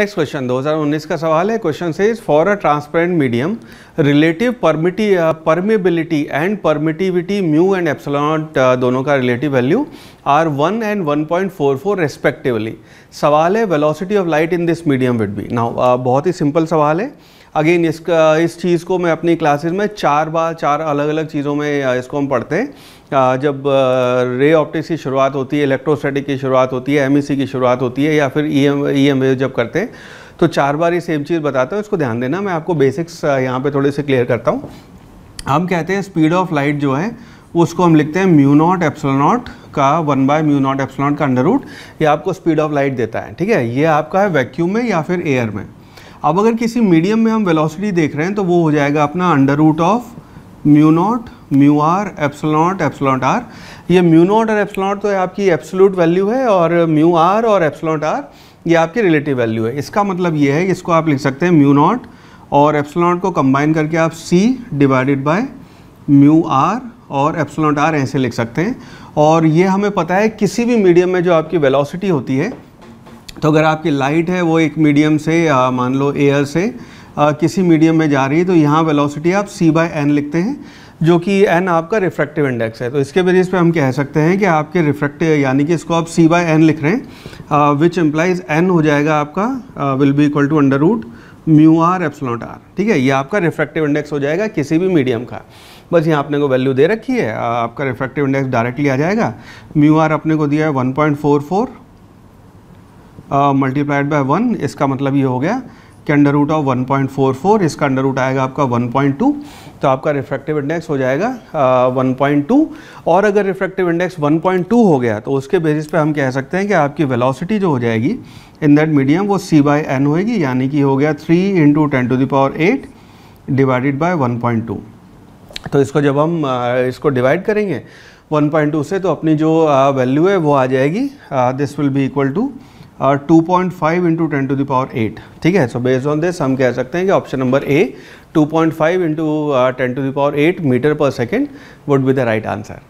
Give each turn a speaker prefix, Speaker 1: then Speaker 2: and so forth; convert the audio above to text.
Speaker 1: next question 2019 का सवाल है क्वेश्चन से is for a transparent medium relative permittivity permeability and permittivity mu and epsilon दोनों का relative value are 1 and 1.44 respectively सवाल है velocity of light in this medium would be now बहुत ही सिंपल सवाल है अगेन इसका इस चीज़ को मैं अपनी क्लासेस में चार बार चार अलग अलग चीज़ों में इसको हम पढ़ते हैं जब रे ऑप्टिक्स की शुरुआत होती है इलेक्ट्रोस्टैटिक की शुरुआत होती है एम e की शुरुआत होती है या फिर ई e एम e जब करते हैं तो चार बार ये सेम चीज़ बताता हूँ इसको ध्यान देना मैं आपको बेसिक्स यहाँ पर थोड़े से क्लियर करता हूँ हम कहते हैं स्पीड ऑफ लाइट जो है उसको हम लिखते हैं म्यू नॉट एप्सलॉट का one by mu naught epsilon का अंडर रूट ये आपको स्पीड ऑफ लाइट देता है ठीक है ये आपका है वैक्यूम में या फिर एयर में अब अगर किसी मीडियम में हम वेलोसिटी देख रहे हैं तो वो हो जाएगा अपना under root of mu naught mu r epsilon epsilon r ये म्यू नॉट और एप्सलॉट तो है आपकी एप्सलूट वैल्यू है और म्यू आर और एप्सलॉट आर ये आपकी रिलेटिव वैल्यू है इसका मतलब ये है इसको आप लिख सकते हैं म्यू नॉट और एप्सलॉट को कंबाइन करके आप c divided by mu r और एप्सलॉट आर ऐसे लिख सकते हैं और ये हमें पता है किसी भी मीडियम में जो आपकी वेलोसिटी होती है तो अगर आपकी लाइट है वो एक मीडियम से मान लो एयर से आ, किसी मीडियम में जा रही है तो यहाँ वेलोसिटी आप सी बाय एन लिखते हैं जो कि एन आपका रिफ्रैक्टिव इंडेक्स है तो इसके बेसिस पे हम कह सकते हैं कि आपके रिफ्रैक्टिव यानी कि इसको आप सी बाय एन लिख रहे हैं विच एम्प्लाइज एन हो जाएगा आपका will be equal to under root mu r epsilon r ठीक है ये आपका रिफ्रैक्टिव इंडेक्स हो जाएगा किसी भी मीडियम का बस यहाँ अपने को वैल्यू दे रखी है आपका रिफ्रैक्टिव इंडेक्स डायरेक्टली आ जाएगा म्यू आर अपने को दिया है वन मल्टीप्लाइड बाय वन इसका मतलब ये हो गया कि under root of one point four four इसका अंडर रूट आएगा आपका वन पॉइंट टू तो आपका रिफ्रैक्टिव इंडेक्स हो जाएगा वन पॉइंट टू और अगर refractive index one point two हो गया तो उसके बेसिस पे हम कह सकते हैं कि आपकी वेलोसिटी जो हो जाएगी इन दैट मीडियम वो सी बाई एन होएगी यानी कि हो गया three into ten to the power eight divided by one point two तो इसको जब हम इसको डिवाइड करेंगे वन पॉइंट टू से तो अपनी जो वैल्यू है वो आ जाएगी this will be equal to two point five into ten to the power eight ठीक है सो बेस्ड ऑन दिस हम कह सकते हैं कि option number A two point five into ten to the power eight metre per second would be the right answer